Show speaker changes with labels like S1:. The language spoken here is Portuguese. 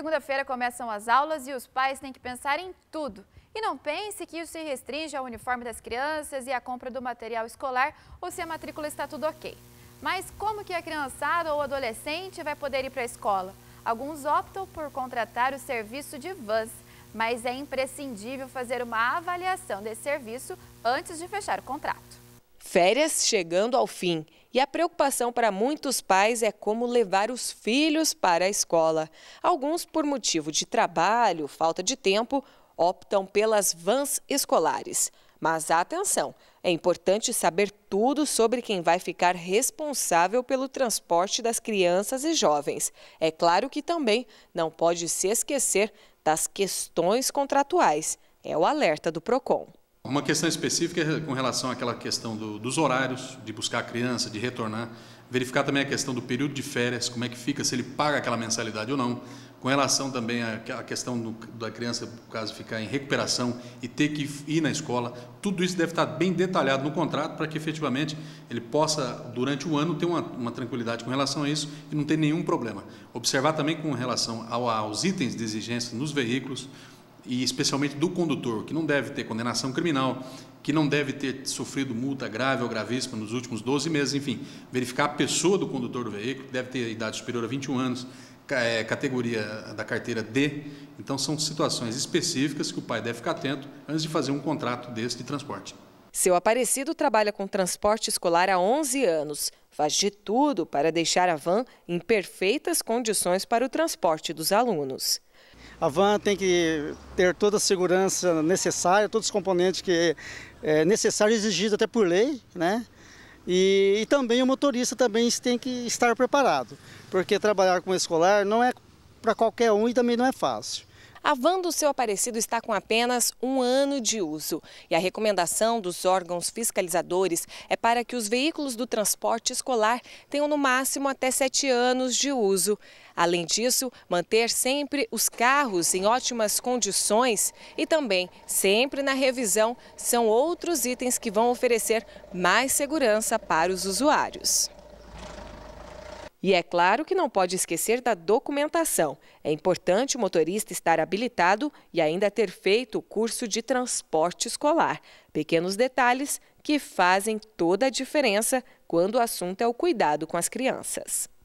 S1: Segunda-feira começam as aulas e os pais têm que pensar em tudo. E não pense que isso se restringe ao uniforme das crianças e à compra do material escolar ou se a matrícula está tudo ok. Mas como que a criançada ou adolescente vai poder ir para a escola? Alguns optam por contratar o serviço de vans, mas é imprescindível fazer uma avaliação desse serviço antes de fechar o contrato.
S2: Férias chegando ao fim e a preocupação para muitos pais é como levar os filhos para a escola. Alguns, por motivo de trabalho, falta de tempo, optam pelas vans escolares. Mas atenção, é importante saber tudo sobre quem vai ficar responsável pelo transporte das crianças e jovens. É claro que também não pode se esquecer das questões contratuais. É o alerta do PROCON.
S3: Uma questão específica é com relação àquela questão do, dos horários, de buscar a criança, de retornar, verificar também a questão do período de férias, como é que fica, se ele paga aquela mensalidade ou não, com relação também à questão do, da criança, no caso, ficar em recuperação e ter que ir na escola, tudo isso deve estar bem detalhado no contrato para que efetivamente ele possa, durante o ano, ter uma, uma tranquilidade com relação a isso e não ter nenhum problema. Observar também com relação ao, aos itens de exigência nos veículos, e especialmente do condutor, que não deve ter condenação criminal, que não deve ter sofrido multa grave ou gravíssima nos últimos 12 meses, enfim, verificar a pessoa do condutor do veículo, que deve ter idade superior a 21 anos, é, categoria da carteira D. Então, são situações específicas que o pai deve ficar atento antes de fazer um contrato desse de transporte. Seu
S2: Aparecido trabalha com transporte escolar há 11 anos. Faz de tudo para deixar a van em perfeitas condições para o transporte dos alunos. A van tem
S3: que ter toda a segurança necessária, todos os componentes que é necessário, exigido até por lei, né? E, e também o motorista também tem que estar preparado, porque trabalhar com escolar não é para qualquer um e também não é fácil.
S2: A van do seu Aparecido está com apenas um ano de uso e a recomendação dos órgãos fiscalizadores é para que os veículos do transporte escolar tenham no máximo até sete anos de uso. Além disso, manter sempre os carros em ótimas condições e também sempre na revisão são outros itens que vão oferecer mais segurança para os usuários. E é claro que não pode esquecer da documentação. É importante o motorista estar habilitado e ainda ter feito o curso de transporte escolar. Pequenos detalhes que fazem toda a diferença quando o assunto é o cuidado com as crianças.